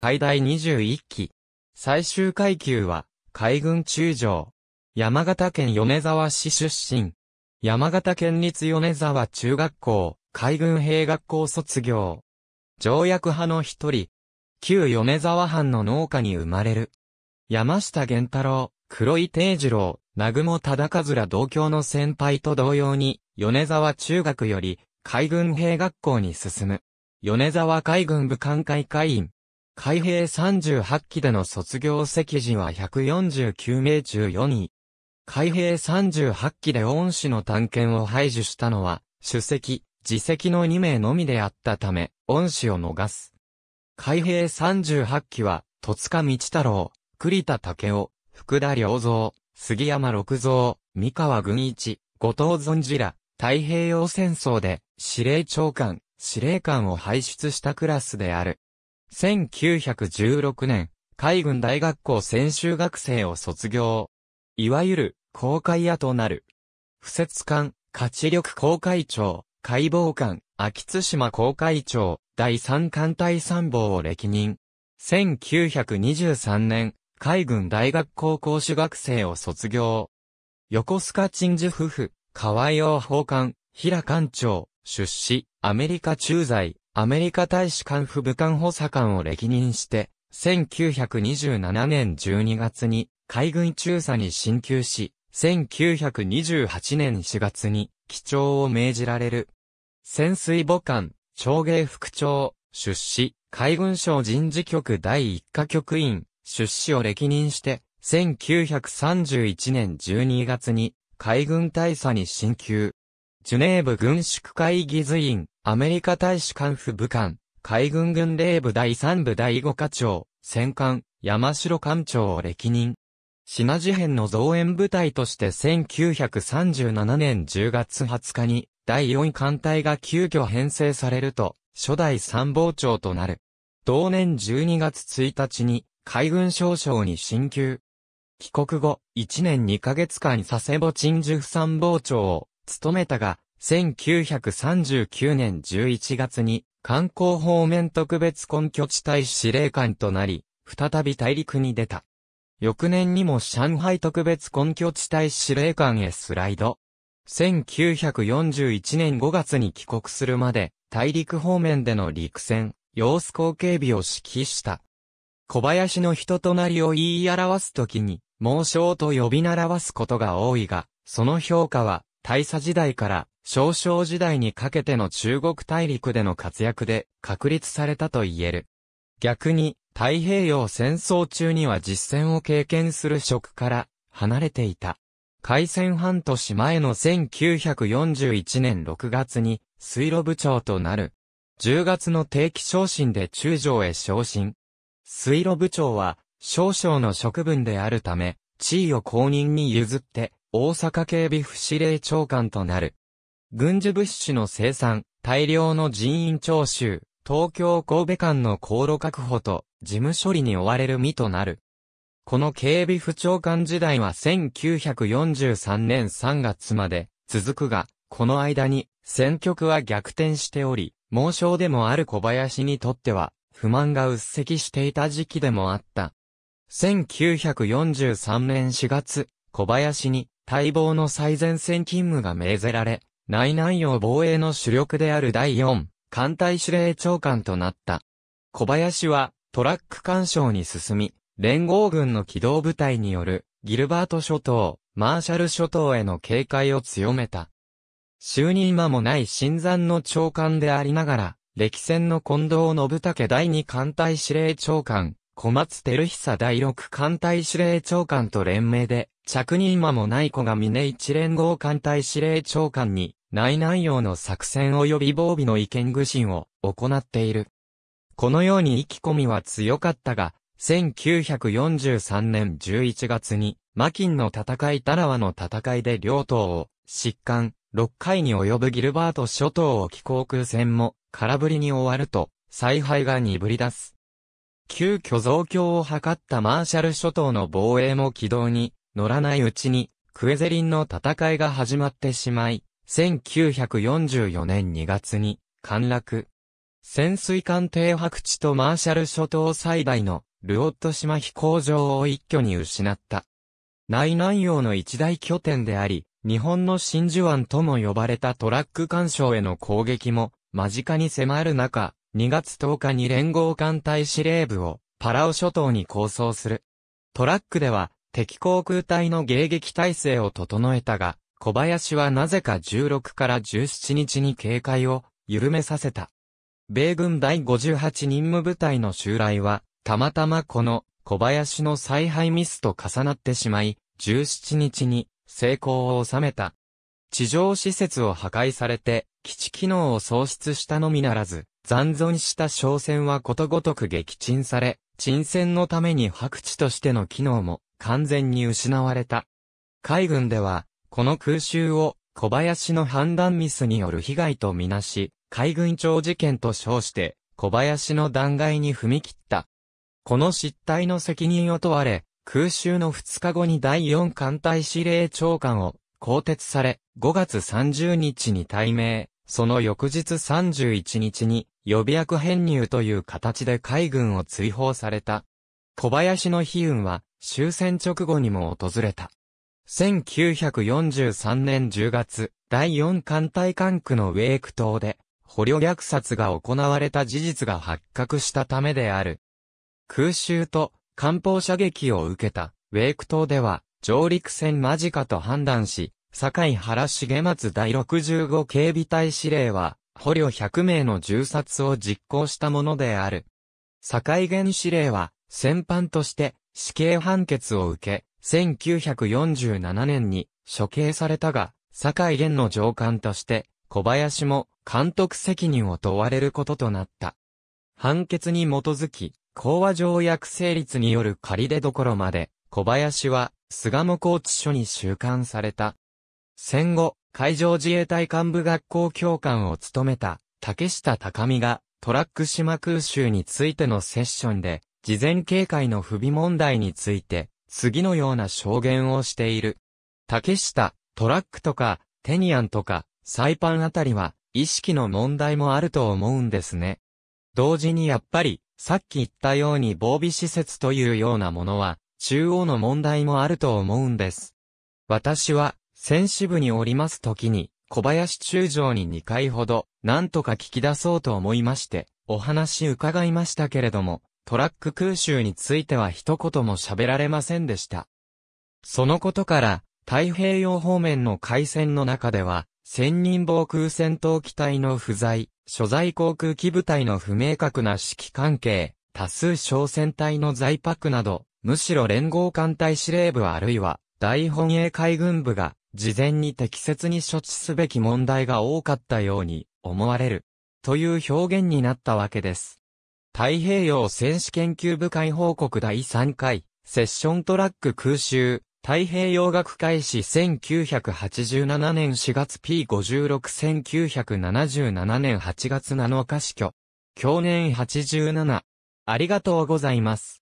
最大21期。最終階級は、海軍中将。山形県米沢市出身。山形県立米沢中学校、海軍兵学校卒業。条約派の一人。旧米沢藩の農家に生まれる。山下源太郎、黒井定次郎、南雲忠和ら同郷の先輩と同様に、米沢中学より、海軍兵学校に進む。米沢海軍部官会会員。海閉38期での卒業席次は149名中4位。海閉38期で恩師の探検を排除したのは、主席、自席の2名のみであったため、恩師を逃す。海閉38期は、戸塚道太郎、栗田武雄、福田良造、杉山六造、三河軍一、後藤存次ら、太平洋戦争で、司令長官、司令官を輩出したクラスである。1916年、海軍大学校専修学生を卒業。いわゆる、公開屋となる。不設価活力公会長、解剖艦、秋津島公会長、第三艦隊参謀を歴任。1923年、海軍大学校講師学生を卒業。横須賀鎮守夫婦、河合王法官、平艦長、出資、アメリカ駐在、アメリカ大使館府武官補佐官を歴任して、1927年12月に海軍中佐に進級し、1928年4月に基調を命じられる。潜水母艦、長芸副長、出資、海軍省人事局第一課局員、出資を歴任して、1931年12月に海軍大佐に進級。ジュネーブ軍縮会議図院、アメリカ大使館府武官、海軍軍令部第3部第5課長、戦艦、山城艦長を歴任。品事変の増援部隊として1937年10月20日に、第4艦隊が急遽編成されると、初代参謀長となる。同年12月1日に、海軍少将に進級。帰国後、1年2ヶ月間佐世保鎮守府参謀長を務めたが、1939年11月に、観光方面特別根拠地帯司令官となり、再び大陸に出た。翌年にも上海特別根拠地帯司令官へスライド。1941年5月に帰国するまで、大陸方面での陸戦、様子後警備を指揮した。小林の人となりを言い表すときに、猛将と呼び習わすことが多いが、その評価は、大佐時代から少将時代にかけての中国大陸での活躍で確立されたと言える。逆に、太平洋戦争中には実戦を経験する職から離れていた。開戦半年前の1941年6月に水路部長となる。10月の定期昇進で中将へ昇進。水路部長は少将の職分であるため、地位を公認に譲って大阪警備府司令長官となる。軍需物資の生産、大量の人員徴収、東京神戸間の航路確保と、事務処理に追われる身となる。この警備府長官時代は1943年3月まで続くが、この間に選挙区は逆転しており、猛将でもある小林にとっては、不満が鬱積していた時期でもあった。1943年4月、小林に待望の最前線勤務が命ぜられ、内南洋防衛の主力である第4、艦隊司令長官となった。小林は、トラック干渉に進み、連合軍の機動部隊による、ギルバート諸島、マーシャル諸島への警戒を強めた。就任間もない新参の長官でありながら、歴戦の近藤信武第2艦隊司令長官、小松照久第六艦隊司令長官と連名で、着任間もない子が峰一連合艦隊司令長官に、内内容の作戦及び防備の意見具信を行っている。このように意気込みは強かったが、1943年11月に、マキンの戦いタラワの戦いで両党を、疾患、6回に及ぶギルバート諸島沖航空戦も、空振りに終わると、采配が鈍り出す。急遽増強を図ったマーシャル諸島の防衛も軌道に乗らないうちに、クエゼリンの戦いが始まってしまい、1944年2月に陥落。潜水艦停泊地とマーシャル諸島最大のルオット島飛行場を一挙に失った。内南洋の一大拠点であり、日本の真珠湾とも呼ばれたトラック干渉への攻撃も間近に迫る中、2月10日に連合艦隊司令部をパラオ諸島に構想する。トラックでは敵航空隊の迎撃態勢を整えたが、小林はなぜか16から17日に警戒を緩めさせた。米軍第58任務部隊の襲来は、たまたまこの小林の采配ミスと重なってしまい、17日に成功を収めた。地上施設を破壊されて、基地機能を喪失したのみならず、残存した商船はことごとく撃沈され、沈船のために白地としての機能も完全に失われた。海軍では、この空襲を小林の判断ミスによる被害とみなし、海軍庁事件と称して、小林の弾劾に踏み切った。この失態の責任を問われ、空襲の2日後に第4艦隊司令長官を更迭され、5月30日に退命。その翌日31日に予備役編入という形で海軍を追放された。小林の悲運は終戦直後にも訪れた。1943年10月、第4艦隊艦区のウェーク島で、捕虜虐殺が行われた事実が発覚したためである。空襲と艦砲射撃を受けたウェーク島では、上陸戦間近と判断し、堺原重松第65警備隊司令は、捕虜100名の銃殺を実行したものである。堺原司令は、戦犯として死刑判決を受け、1947年に処刑されたが、堺原の上官として、小林も監督責任を問われることとなった。判決に基づき、講和条約成立による仮出所まで、小林は、菅野拘置所に収監された。戦後、海上自衛隊幹部学校教官を務めた竹下高美がトラック島空襲についてのセッションで、事前警戒の不備問題について、次のような証言をしている。竹下、トラックとか、テニアンとか、サイパンあたりは、意識の問題もあると思うんですね。同時にやっぱり、さっき言ったように防備施設というようなものは、中央の問題もあると思うんです。私は、戦士部におります時に、小林中将に2回ほど、なんとか聞き出そうと思いまして、お話伺いましたけれども、トラック空襲については一言も喋られませんでした。そのことから、太平洋方面の海戦の中では、千人防空戦闘機体の不在、所在航空機部隊の不明確な指揮関係、多数小戦隊の在泊など、むしろ連合艦隊司令部あるいは大本営海軍部が事前に適切に処置すべき問題が多かったように思われるという表現になったわけです。太平洋戦士研究部会報告第3回セッショントラック空襲太平洋学会史1987年4月 P561977 年8月7日死去。去年87。ありがとうございます。